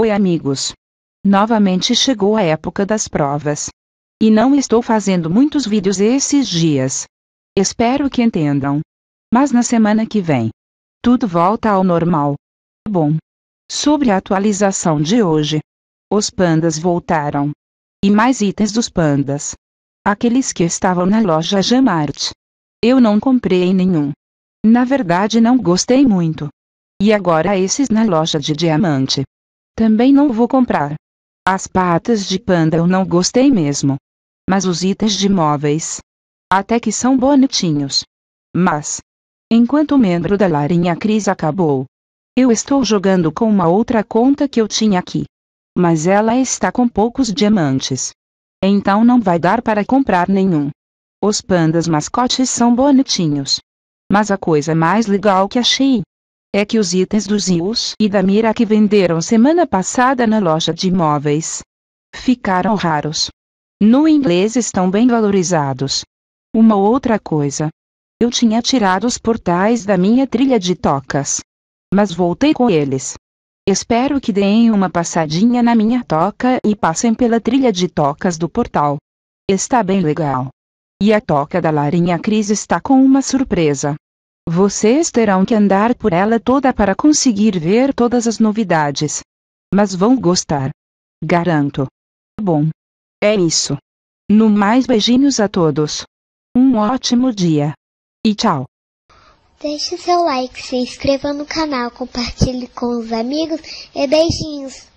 Oi, amigos. Novamente chegou a época das provas. E não estou fazendo muitos vídeos esses dias. Espero que entendam. Mas na semana que vem, tudo volta ao normal. Bom, sobre a atualização de hoje, os pandas voltaram. E mais itens dos pandas. Aqueles que estavam na loja Jamart. Eu não comprei nenhum. Na verdade, não gostei muito. E agora esses na loja de diamante. Também não vou comprar. As patas de panda eu não gostei mesmo. Mas os itens de móveis. Até que são bonitinhos. Mas. Enquanto o membro da Larinha Cris acabou. Eu estou jogando com uma outra conta que eu tinha aqui. Mas ela está com poucos diamantes. Então não vai dar para comprar nenhum. Os pandas mascotes são bonitinhos. Mas a coisa mais legal que achei é que os itens dos Zius e da Mira que venderam semana passada na loja de imóveis ficaram raros. No inglês estão bem valorizados. Uma outra coisa. Eu tinha tirado os portais da minha trilha de tocas. Mas voltei com eles. Espero que deem uma passadinha na minha toca e passem pela trilha de tocas do portal. Está bem legal. E a toca da Larinha Cris está com uma surpresa. Vocês terão que andar por ela toda para conseguir ver todas as novidades. Mas vão gostar. Garanto. Bom. É isso. No mais, beijinhos a todos. Um ótimo dia. E tchau. Deixe seu like, se inscreva no canal, compartilhe com os amigos e beijinhos.